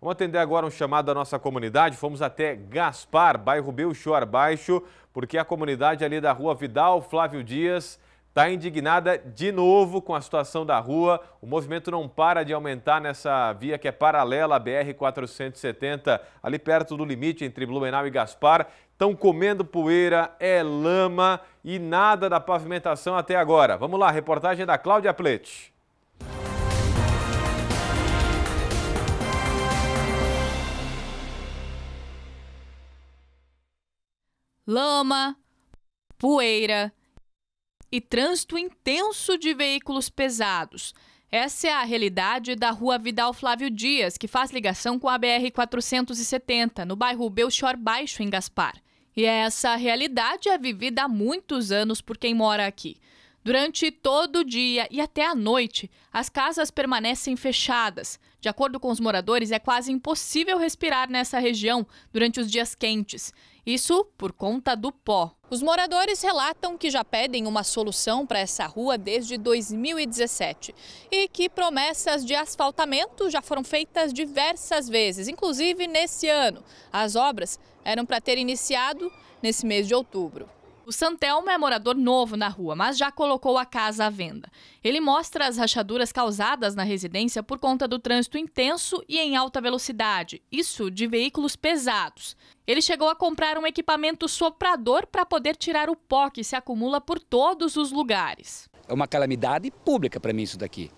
Vamos atender agora um chamado da nossa comunidade. Fomos até Gaspar, bairro Belchor Baixo, porque a comunidade ali da rua Vidal Flávio Dias está indignada de novo com a situação da rua. O movimento não para de aumentar nessa via que é paralela à BR-470, ali perto do limite entre Blumenau e Gaspar. Estão comendo poeira, é lama e nada da pavimentação até agora. Vamos lá, reportagem da Cláudia Plete. lama, poeira e trânsito intenso de veículos pesados. Essa é a realidade da rua Vidal Flávio Dias, que faz ligação com a BR-470, no bairro Belchior Baixo, em Gaspar. E essa realidade é vivida há muitos anos por quem mora aqui. Durante todo o dia e até a noite, as casas permanecem fechadas. De acordo com os moradores, é quase impossível respirar nessa região durante os dias quentes. Isso por conta do pó. Os moradores relatam que já pedem uma solução para essa rua desde 2017 e que promessas de asfaltamento já foram feitas diversas vezes, inclusive nesse ano. As obras eram para ter iniciado nesse mês de outubro. O Santelmo é morador novo na rua, mas já colocou a casa à venda. Ele mostra as rachaduras causadas na residência por conta do trânsito intenso e em alta velocidade, isso de veículos pesados. Ele chegou a comprar um equipamento soprador para poder tirar o pó que se acumula por todos os lugares. É uma calamidade pública para mim isso daqui.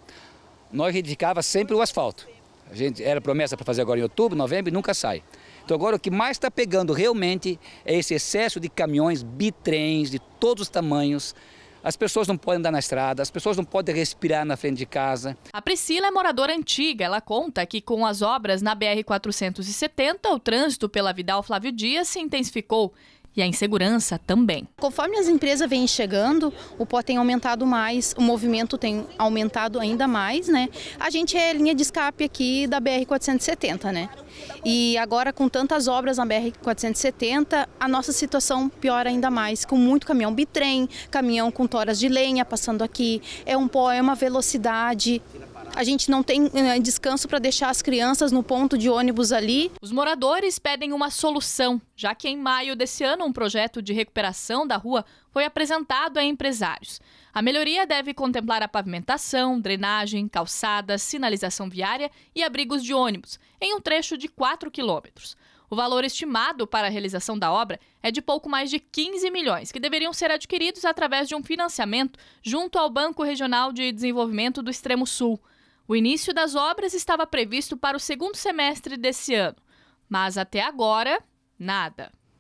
Nós reivindicava sempre o asfalto. A gente era promessa para fazer agora em outubro, novembro e nunca sai. Então agora o que mais está pegando realmente é esse excesso de caminhões, bitrens de todos os tamanhos, as pessoas não podem andar na estrada, as pessoas não podem respirar na frente de casa. A Priscila é moradora antiga. Ela conta que com as obras na BR-470, o trânsito pela Vidal Flávio Dias se intensificou e a insegurança também. Conforme as empresas vêm chegando, o pó tem aumentado mais, o movimento tem aumentado ainda mais, né? A gente é linha de escape aqui da BR-470, né? E agora com tantas obras na BR-470, a nossa situação piora ainda mais, com muito caminhão bitrem, caminhão com toras de lenha passando aqui, é um pó, é uma velocidade a gente não tem eh, descanso para deixar as crianças no ponto de ônibus ali. Os moradores pedem uma solução, já que em maio desse ano um projeto de recuperação da rua foi apresentado a empresários. A melhoria deve contemplar a pavimentação, drenagem, calçadas, sinalização viária e abrigos de ônibus, em um trecho de 4 quilômetros. O valor estimado para a realização da obra é de pouco mais de 15 milhões, que deveriam ser adquiridos através de um financiamento junto ao Banco Regional de Desenvolvimento do Extremo Sul. O início das obras estava previsto para o segundo semestre desse ano, mas até agora, nada.